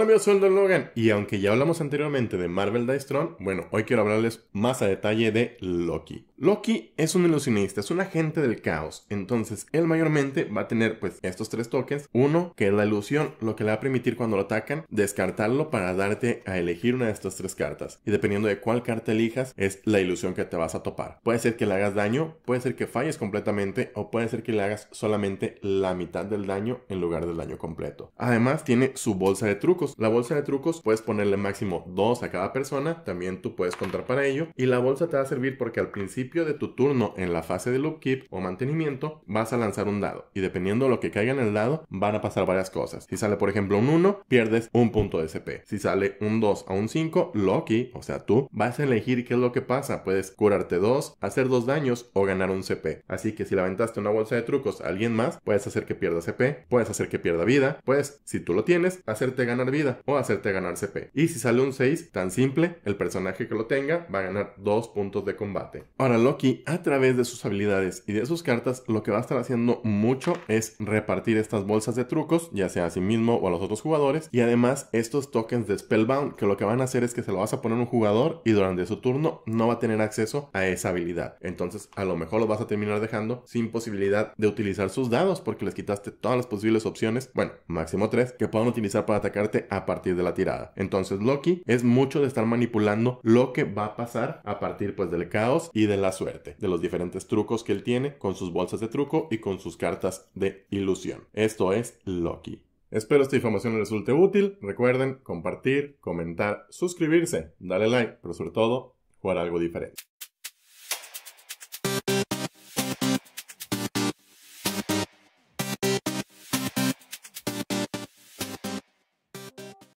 Hola amigos, soy Don Logan y aunque ya hablamos anteriormente de Marvel Dice Strong bueno, hoy quiero hablarles más a detalle de Loki. Loki es un ilusionista, es un agente del caos, entonces él mayormente va a tener pues estos tres tokens. Uno, que es la ilusión, lo que le va a permitir cuando lo atacan, descartarlo para darte a elegir una de estas tres cartas. Y dependiendo de cuál carta elijas, es la ilusión que te vas a topar. Puede ser que le hagas daño, puede ser que falles completamente o puede ser que le hagas solamente la mitad del daño en lugar del daño completo. Además tiene su bolsa de trucos la bolsa de trucos puedes ponerle máximo dos a cada persona, también tú puedes contar para ello. Y la bolsa te va a servir porque al principio de tu turno en la fase de keep o mantenimiento vas a lanzar un dado. Y dependiendo de lo que caiga en el dado, van a pasar varias cosas. Si sale por ejemplo un 1, pierdes un punto de CP Si sale un 2 a un 5, Loki, o sea tú, vas a elegir qué es lo que pasa. Puedes curarte 2, hacer dos daños o ganar un CP. Así que si la una bolsa de trucos a alguien más, puedes hacer que pierda CP, puedes hacer que pierda vida, puedes, si tú lo tienes, hacerte ganar vida o hacerte ganar CP. Y si sale un 6, tan simple, el personaje que lo tenga va a ganar 2 puntos de combate. Ahora Loki, a través de sus habilidades y de sus cartas, lo que va a estar haciendo mucho es repartir estas bolsas de trucos, ya sea a sí mismo o a los otros jugadores, y además estos tokens de Spellbound, que lo que van a hacer es que se lo vas a poner un jugador y durante su turno no va a tener acceso a esa habilidad. Entonces, a lo mejor lo vas a terminar dejando sin posibilidad de utilizar sus dados porque les quitaste todas las posibles opciones, bueno, máximo 3, que puedan utilizar para atacarte a partir de la tirada. Entonces Loki es mucho de estar manipulando lo que va a pasar a partir pues del caos y de la suerte, de los diferentes trucos que él tiene con sus bolsas de truco y con sus cartas de ilusión. Esto es Loki. Espero esta información les resulte útil. Recuerden compartir, comentar, suscribirse, darle like, pero sobre todo jugar algo diferente.